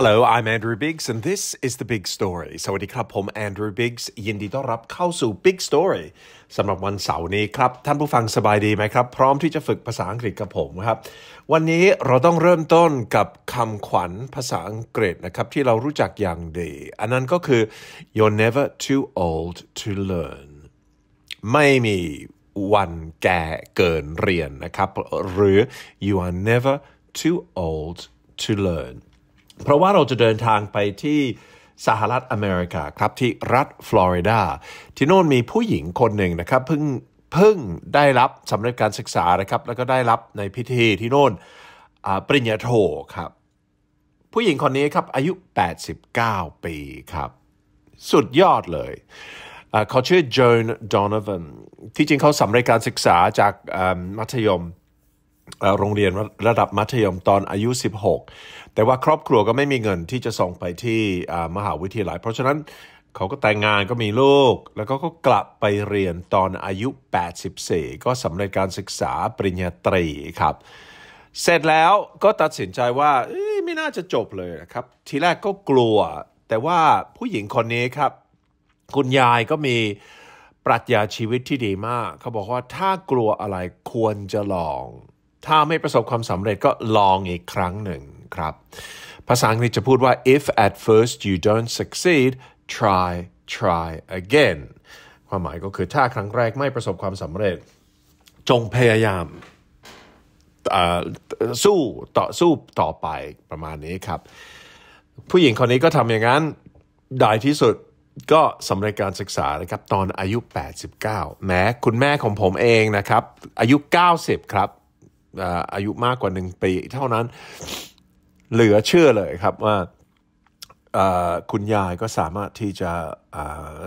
Hello I'm Andrew Biggs and this is the Big Story สวัสดีครับผม Andrew Biggs ยินดีต้อนรับเข้าสู่ Big Story สำหรับวันเสาร์นี้ครับท่านผู้ฟังสบายดีไหมครับพร้อมที่จะฝึกภาษาอังกฤษกับผมครับวันนี้เราต้องเริ่มต้นกับคำขวัญภาษาอังกฤษนะครับที่เรารู้จักอย่างดี อันนั้นก็คือ you're never too old to learn ไม่มีวันแก่เกินเรียนนะครับหรือ you are never too old to learn เพราะว่าเราจะเดินทางไปที่สหรัฐอเมริกาครับที่รัฐฟลอริดา ที่โน่นมีผู้หญิงคนหนึ่งนะครับเพิ่งเพิ่งได้รับสำเร็จการศึกษานะครับ แล้วก็ได้รับในพิธีที่โน่นปริญญาโทครับ ผู้หญิงคนนี้ครับอายุ 89 ปีครับ สุดยอดเลยเขาชื่อโจนดอนเวนที่จริงเขาสำเร็จการศึกษาจากมัธยมโรงเรียนระดับมัธยมตอนอายุ 16 แต่ว่าครอบครัวก็ไม่มีเงินที่จะส่งไปที่มหาวิทยาลัย เพราะฉะนั้นเขาก็แต่งงานก็มีลูก แล้วก็ก็กลับไปเรียนตอนอายุ 84 ก็สำเร็จการศึกษาปริญญาตรีครับ เสร็จแล้วก็ตัดสินใจว่าไม่น่าจะจบเลยนะครับ ทีแรกก็กลัว แต่ว่าผู้หญิงคนนี้ครับ คุณยายก็มีปรัชญาชีวิตที่ดีมาก เขาบอกว่าถ้ากลัวอะไรควรจะลองถ้าไม่ประสบความสำเร็จก็ลองอีกครั้งหนึ่งครับ ภาษาอังกฤษจะพูดว่า if at first you don't succeed try try again ความหมายก็คือถ้าครั้งแรกไม่ประสบความสำเร็จ จงพยายามสู้ต่อสู้ต่อไปประมาณนี้ครับ ผู้หญิงคนนี้ก็ทำอย่างนั้นได้ที่สุดก็สำเร็จการศึกษานะครับ ตอนอายุ 89 แม้คุณแม่ของผมเองนะครับ อายุ 90 ครับอายุมากกว่า 1 ปี เท่านั้นเหลือเชื่อเลยครับว่าคุณยายก็สามารถที่จะ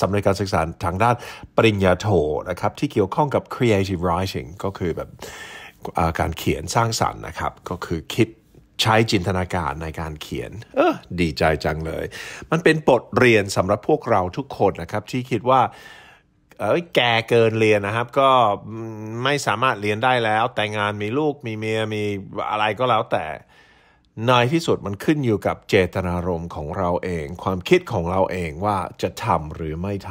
สำเร็จการศึกษาทางด้านปริญญาโทนะครับ ที่เกี่ยวข้องกับ creative writing ก็คือแบบการเขียนสร้างสรรค์นะครับ ก็คือคิดใช้จินตนาการในการเขียน เออดีใจจังเลย มันเป็นบทเรียนสำหรับพวกเราทุกคนนะครับ ที่คิดว่าเออแกเกินเรียนนะครับ ก็ไม่สามารถเรียนได้แล้ว แต่งานมีลูก มีเมียมีอะไรก็แล้วแต่ในที่สุดมันขึ้นอยู่กับเจตนารมณ์ของเราเอง ความคิดของเราเองว่าจะทำหรือไม่ท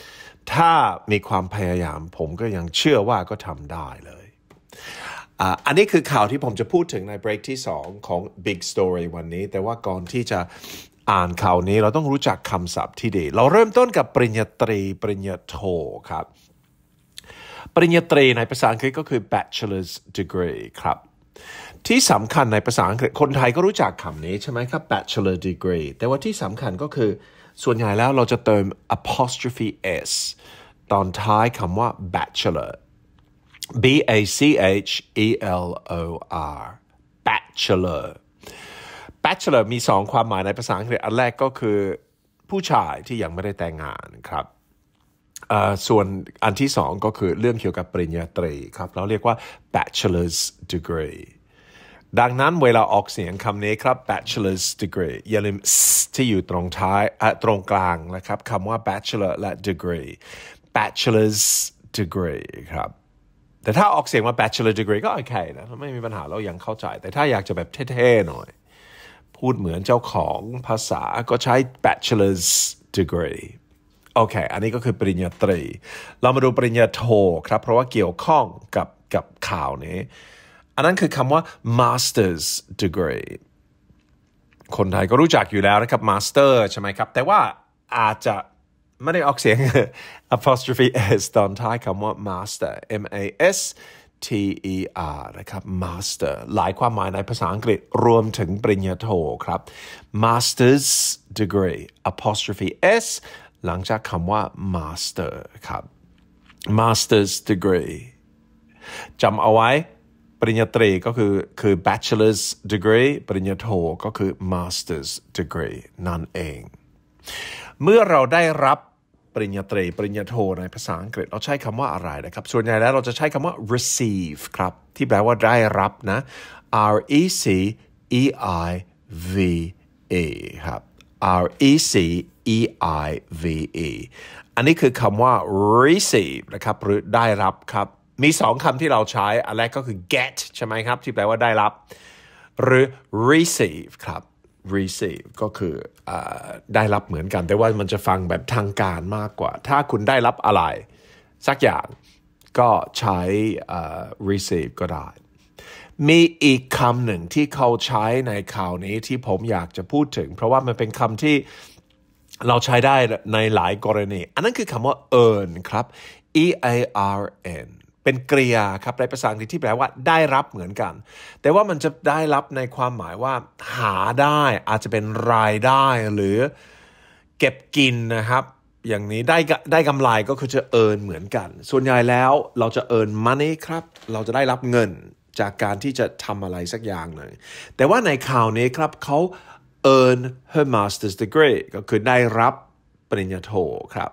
ำถ้ามีความพยายามผมก็ยังเชื่อว่าก็ทำได้เลยอันนี้คือข่าวที่ผมจะพูดถึงในเบรกที่2ของ Big Story วันนี้ แต่ว่าก่อนที่จะอ่านข่าวนี้เราต้องรู้จักคำศัพท์ที่ดี เราเริ่มต้นกับปริญญาตรีปริญญาโทครับ ปริญญาตรีในภาษาอังกฤษก็คือ bachelor's degree ครับ ที่สำคัญในภาษาอังกฤษคนไทยก็รู้จักคำนี้ใช่ไหมครับ bachelor degree แต่ว่าที่สำคัญก็คือ ส่วนใหญ่แล้วเราจะเติม apostrophe s ตอนท้ายคำว่า bachelor b a c h e l o r bachelor bachelor มี2ความหมายในภาษาอังกฤษ อันแรกก็คือผู้ชายที่ยังไม่ได้แต่งงานครับ ส่วนอันที่สองก็คือเรื่องเกี่ยวกับปริญญาตรีครับ เราเรียกว่า bachelor's degree ดังนั้นเวลาออกเสียงคำนี้ครับ bachelor's degree อย่าลืมที่อยู่ตรงท้ายตรงกลางนะครับ คำว่า bachelor และ degree bachelor's degree ครับ แต่ถ้าออกเสียงว่า bachelor degree ก็โอเคนะไม่มีปัญหาเรายังเข้าใจ แต่ถ้าอยากจะแบบเท่ๆหน่อยพูดเหมือนเจ้าของภาษาก็ใช้ bachelor's degree โอเค อันนี้ก็คือปริญญาตรี เรามาดูปริญญาโทครับ เพราะว่าเกี่ยวข้องกับกับข่าวนี้อันนั้นคือคำว่า master's degree คนไทยก็รู้จักอยู่แล้วนะครับ master ใช่ไหมครับ แต่ว่าอาจจะไม่ได้ออกเสียง apostrophe s ตอนท้ายคำว่า master m a s T E R นะครับ master หลายความหมายในภาษาอังกฤษรวมถึงปริญญาโทครับ master's degree apostrophe s หลังจากคำว่า master ครับ master's degree จำเอาไว้ปริญญาตรีก็คือคือ bachelor's degree ปริญญาโทก็คือ master's degree นั่นเอง เมื่อเราได้รับปริญญาตรีปริญญาโทในภาษาอังกฤษ เราใช้คำว่าอะไรนะครับ ส่วนใหญ่แล้วเราจะใช้คำว่า receive ครับ ที่แปลว่าได้รับนะ R E C E I V E ครับ R E C E I V E อันนี้คือคำว่า receive นะครับ หรือได้รับครับ มีสองคำที่เราใช้ อันแรกก็คือ get ใช่ไหมครับ ที่แปลว่าได้รับ หรือ receive ครับ receive ก็คืออได้รับเหมือนกัน แต่ว่ามันจะฟังแบบทางการมากกว่า ถ้าคุณได้รับอะไร สักอย่างก็ใช้ receive ก็ได้ มีอีกคำหนึ่งที่เขาใช้ในข่าวนี้ที่ผมอยากจะพูดถึง เพราะว่ามันเป็นคำที่เราใช้ได้ในหลายกรณี อันนั้นคือคำว่า earn ครับ e a r n เป็นกริยาครับในภาษาอังกฤษที่แปลว่า ได้รับเหมือนกัน แต่ว่ามันจะได้รับในความหมายว่าหาได้อาจจะเป็นรายได้ หรือเก็บกินนะครับ อย่างนี้ได้ได้กำไรก็คือจะเอินเหมือนกันส่วนใหญ่แล้วเราจะเอินมันนี่ครับเราจะได้รับเงินจากการที่จะทำอะไรสักอย่างหนึ่งแต่ว่าในข่าวนี้ครับเขาเอิน her master's degree ก็คือได้รับปริญญาโทครับ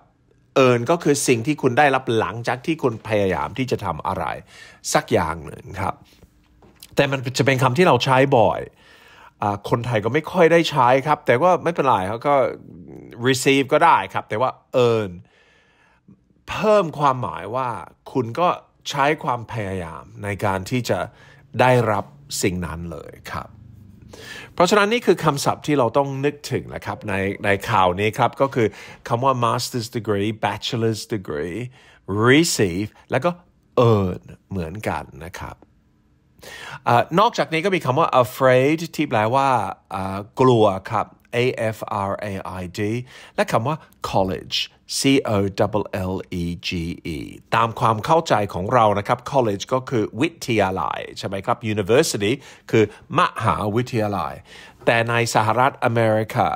เอิญก็คือสิ่งที่คุณได้รับหลังจากที่คุณพยายามที่จะทำอะไรสักอย่างหนึ่งครับ แต่มันจะเป็นคำที่เราใช้บ่อย คนไทยก็ไม่ค่อยได้ใช้ครับ แต่ว่าไม่เป็นไรเขาก็ receive ก็ได้ครับ แต่ว่า earn เพิ่มความหมายว่าคุณก็ใช้ความพยายามในการที่จะได้รับสิ่งนั้นเลยครับเพราะฉะนั้นนี่คือคำศัพท์ที่เราต้องนึกถึงนะครับในในข่าวนี้ครับก็คือคำว่า master's degree bachelor's degree receive แล้วก็ earn เหมือนกันนะครับอนอกจากนี้ก็มีคำว่า afraid ที่แปลว่ากลัวครับ A F R A I D และคำว่า college C O L L E G E ตามความเข้าใจของเรานะครับ college ก็คือวิทยาลัยใช่ไหมครับ university คือมหาวิทยาลัย แต่ในสหรัฐอเมริกา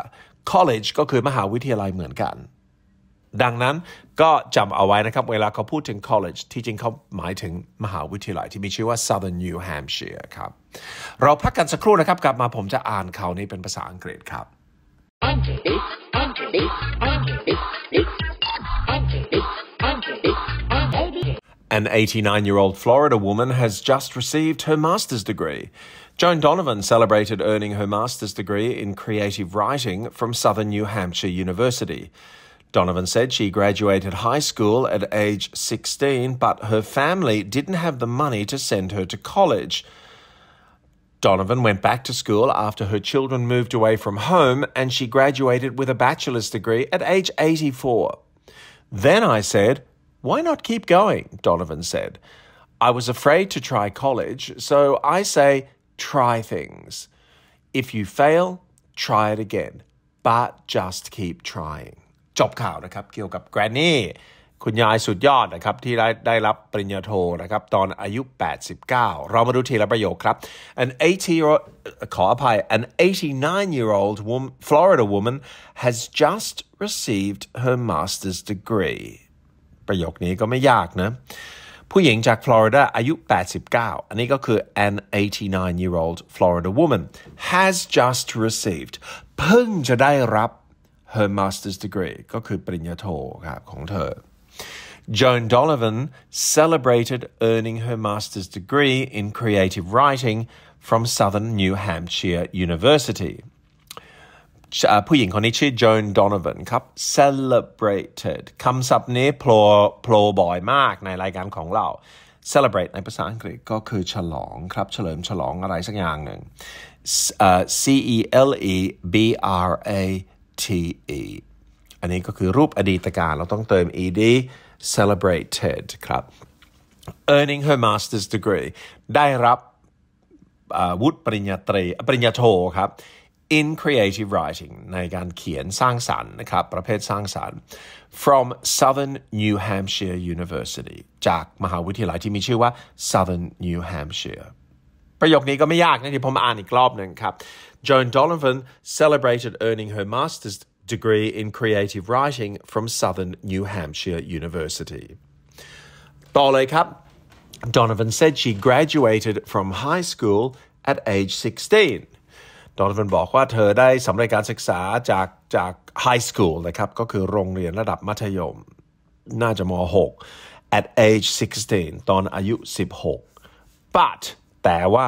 college ก็คือมหาวิทยาลัยเหมือนกัน ดังนั้นก็จำเอาไว้นะครับ เวลาเขาพูดถึง college ที่จริงเขาหมายถึงมหาวิทยาลัยที่มีชื่อว่า Southern New Hampshire ครับ เราพักกันสักครู่นะครับกลับมาผมจะอ่านข่าวนี้เป็นภาษาอังกฤษครับ An 89 year old Florida woman has just received her master's degree. Joan Donovan celebrated earning her master's degree in creative writing from Southern New Hampshire University. Donovan said she graduated high school at age 16, but her family didn't have the money to send her to college. Donovan went back to school after her children moved away from home and she graduated with a bachelor's degree at age 84. Then I said, Why not keep going? Donovan said. I was afraid to try college, so I say, try things. If you fail, try it again, but just keep trying. จบข่าวนะครับเกี่ยวกับแกรนนี่คุณยายสุดยอดนะครับ ที่ได้ได้รับปริญญาโทนะครับ ตอนอายุ 89 เรามาดูทีละประโยคครับ an 80ขออภัย an 89 year old woman, Florida woman has just received her master's degree ประโยคนี้ก็ไม่ยากนะ ผู้หญิงจากฟลอริดาอายุ 89 อันนี้ก็คือ an 89 year old Florida woman has just received เพิ่งจะได้รับ her master's degree ก็คือปริญญาโทครับของเธอ Joan Donovan celebrated earning her master's degree in creative writing from Southern New Hampshire University. ผู้หญิงคนนี้ชื่อ uh, Joan Donovan ครับ celebrated comes up near คำศัพท์นี้โผล่โผล่บ่อยมาก ในรายการของเรา celebrate ในภาษาอังกฤษก็คือ ฉลองครับเฉลิมฉลองอะไรสักอย่างหนึ่ง uh, C E L E B R A T E อันนี้ก็คือรูปอดีตการเราต้องเติม ed celebrate TED ครับ earning her master's degree ได้รับวุฒิปริญญาตรีปริญญาโทครับ in creative writing ในการเขียนสร้างสารรค์นะครับประเภทสร้างสารรค์ from Southern New Hampshire University จากมหาวิทยาลัยที่มีชื่อว่า Southern New Hampshire ประโยคนี้ก็ไม่ยากนะที่ผมอ่านอีกรอบหนึ่งครับ Joan Donovan celebrated earning her master's degree in creative writing from Southern New Hampshire University. ต่อเลยครับ Donovan said she graduated from high school at age 16 Donovan บอกว่าเธอได้สำเร็จการศึกษาจากจาก high school นะครับก็คือโรงเรียนระดับมัธยม น่าจะม .6 at age 16ตอนอายุ16 but แต่ว่า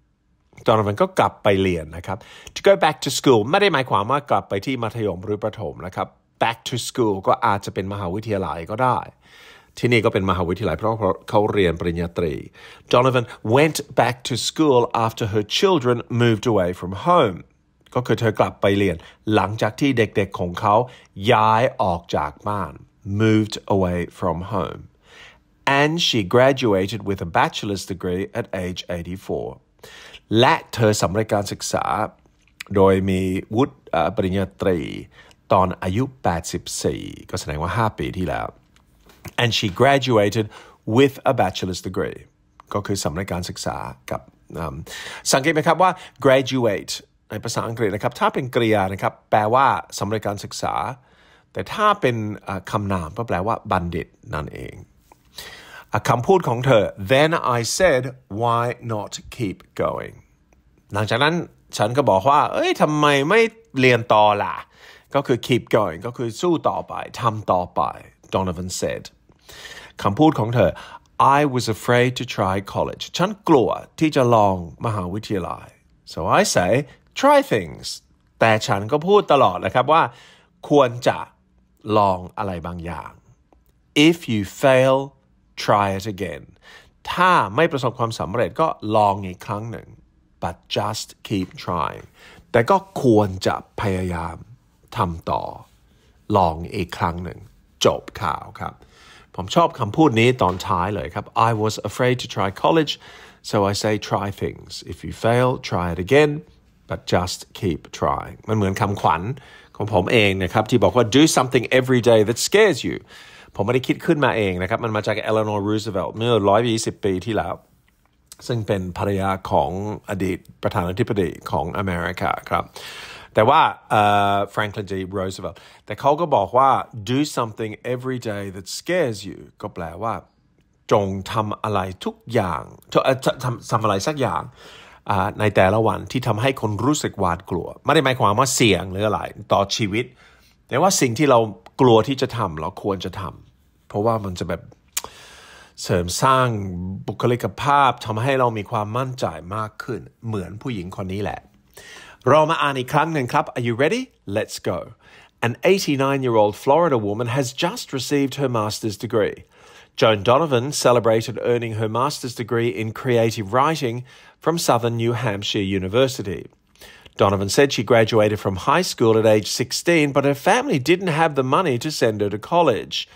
จอร์วันก็กลับไปเรียนนะครับ to go back to school ไม่ได้หมายความว่ากลับไปที่มัธยมหรือประถมนะครับ back to school ก็อาจจะเป็นมหาวิทยาลัยก็ได้ ที่นี่ก็เป็นมหาวิทยาลัยเพราะเขาเรียนปริญญาตรี Donovan went back to school after her children moved away from home ก็คือเธอกลับไปเรียน หลังจากที่เด็กๆของเขาย้ายออกจากบ้าน moved away from home and she graduated with a bachelor's degree at age 84และเธอสำเร็จการศึกษาโดยมีวุฒิปริญญาตรี ตอนอายุ 84 ก็แสดงว่า 5 ปีที่แล้ว and she graduated with a bachelor's degree ก็คือสำเร็จการศึกษากับสังเกตไหมครับว่า graduate ในภาษาอังกฤษนะครับ ถ้าเป็นกริยานะครับ แปลว่าสำเร็จการศึกษา แต่ถ้าเป็นคำนามก็แปลว่าบัณฑิตนั่นเองคำพูดของเธอ then I said why not keep going หลังจากนั้นฉันก็บอกว่า เอ้ยทำไมไม่เรียนต่อล่ะ ก็คือ keep going ก็คือสู้ต่อไป ทำต่อไป Donovan said คำพูดของเธอ I was afraid to try college ฉันกลัวที่จะลองมหาวิทยาลัย so I say try things แต่ฉันก็พูดตลอดนะครับว่า ควรจะลองอะไรบางอย่าง if you fail try it again ถ้าไม่ประสบความสำเร็จก็ลองอีกครั้งหนึ่ง but just keep trying แต่ก็ควรจะพยายามทำต่อลองอีกครั้งหนึ่งจบข่าวครับผมชอบคำพูดนี้ตอนท้ายเลยครับ I was afraid to try college so I say try things if you fail try it again but just keep trying มันเหมือนคำขวัญของผมเองนะครับที่บอกว่า do something every day that scares you ผมไม่ได้คิดขึ้นมาเองนะครับ มันมาจากเอลนอร์รูสเวลล์เมื่อร้อยยี่สิบปีที่แล้ว ซึ่งเป็นภรรยาของอดีตประธานาธิบดีของอเมริกาครับ แต่ว่าแฟรงคลินดีโรสเวลล์แต่เขาก็บอกว่า do something every day that scares you ก็แปลว่า จงทำอะไรทุกอย่างทำทำอะไรสักอย่างในแต่ละวันที่ทำให้คนรู้สึกหวาดกลัว ไม่ได้หมายความว่าเสี่ยงหรืออะไรต่อชีวิตแต่ว่าสิ่งที่เรากลัวที่จะทำเราควรจะทำเพราะว่ามันจะแบบเสริมสร้างบุคลิกภาพทำให้เรามีความมั่นใจมากขึ้น เหมือนผู้หญิงคนนี้แหละเรามาอ่านอีกครั้งหนึ่งครับ Are you ready? Let's go. An 89-year-old Florida woman has just received her master's degree. Joan Donovan celebrated earning her master's degree in creative writing from Southern New Hampshire University. Donovan said she graduated from high school at age 16, but her family didn't have the money to send her to college.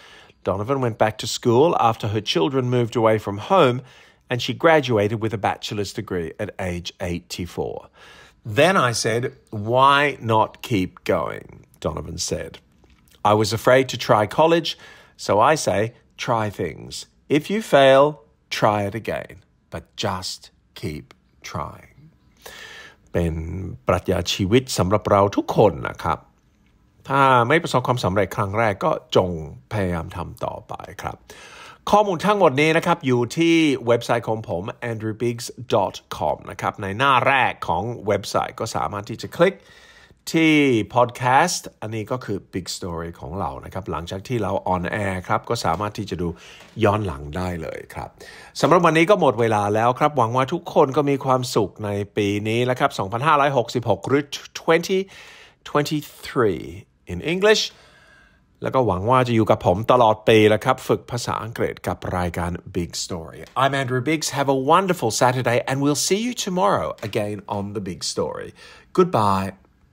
Donovan went back to school after her children moved away from home, and she graduated with a bachelor's degree at age 84. Then I said, Why not keep going? Donovan said. I was afraid to try college, so I say, try things. If you fail, try it again, but just keep trying. เป็นปรัชญาชีวิตสำหรับเราทุกคนนะครับ ถ้าไม่ประสบความสำเร็จครั้งแรกก็จงพยายามทำต่อไปครับ ข้อมูลทั้งหมดนี้นะครับ อยู่ที่เว็บไซต์ของผม andrewbiggs.com นะครับในหน้าแรกของเว็บไซต์ก็สามารถที่จะคลิกที่พอดแคสต์อันนี้ก็คือ Big Story ของเรานะครับหลังจากที่เราออนแอร์ครับก็สามารถที่จะดูย้อนหลังได้เลยครับสำหรับวันนี้ก็หมดเวลาแล้วครับหวังว่าทุกคนก็มีความสุขในปีนี้แล้วครับ2566หรือ2023 in English แล้วก็หวังว่าจะอยู่กับผมตลอดปีแล้วครับฝึกภาษาอังกฤษกับรายการ Big Story I'm Andrew Biggs have a wonderful Saturday and we'll see you tomorrow again on the Big Story goodbye